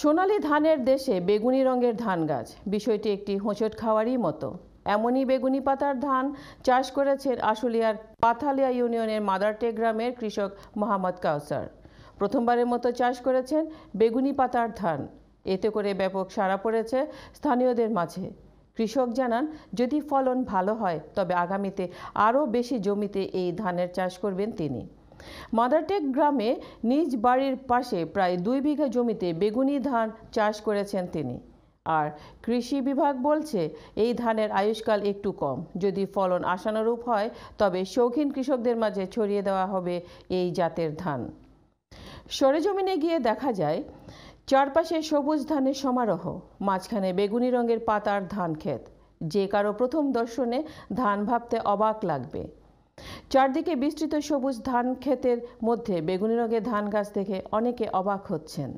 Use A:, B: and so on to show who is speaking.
A: সোনালি ধানের দেশে বেগুনি রঙের ধান গাছ বিষয়টি একটি হোঁচট খাওয়ারই মতো এমনই বেগুনি পাতার ধান চাষ করেছেন আশুলিয়ার পাথালিয়া ইউনিয়নের মাদারটে গ্রামের কৃষক মোহাম্মদ কাউসার প্রথমবারের মতো চাষ করেছেন বেগুনি পাতার ধান এতে করে ব্যাপক সাড়া পড়েছে স্থানীয়দের মাঝে কৃষক জানান যদি ফলন ভালো হয় তবে আগামীতে আরও বেশি জমিতে এই ধানের চাষ করবেন তিনি মাদারটেক গ্রামে নিজ বাড়ির পাশে প্রায় দুই বিঘা জমিতে বেগুনি ধান চাষ করেছেন তিনি আর কৃষি বিভাগ বলছে এই ধানের আয়ুষ্কাল একটু কম যদি ফলন আশানুরূপ হয় তবে শৌখিন কৃষকদের মাঝে ছড়িয়ে দেওয়া হবে এই জাতের ধান সরেজমিনে গিয়ে দেখা যায় চারপাশে সবুজ ধানের সমারোহ মাঝখানে বেগুনি রঙের পাতার ধান ক্ষেত যে কারো প্রথম দর্শনে ধান ভাবতে অবাক লাগবে চারদিকে বিস্তৃত সবুজ ধান ক্ষেতের মধ্যে বেগুনি রঙের ধান গাছ দেখে অনেকে অবাক হচ্ছেন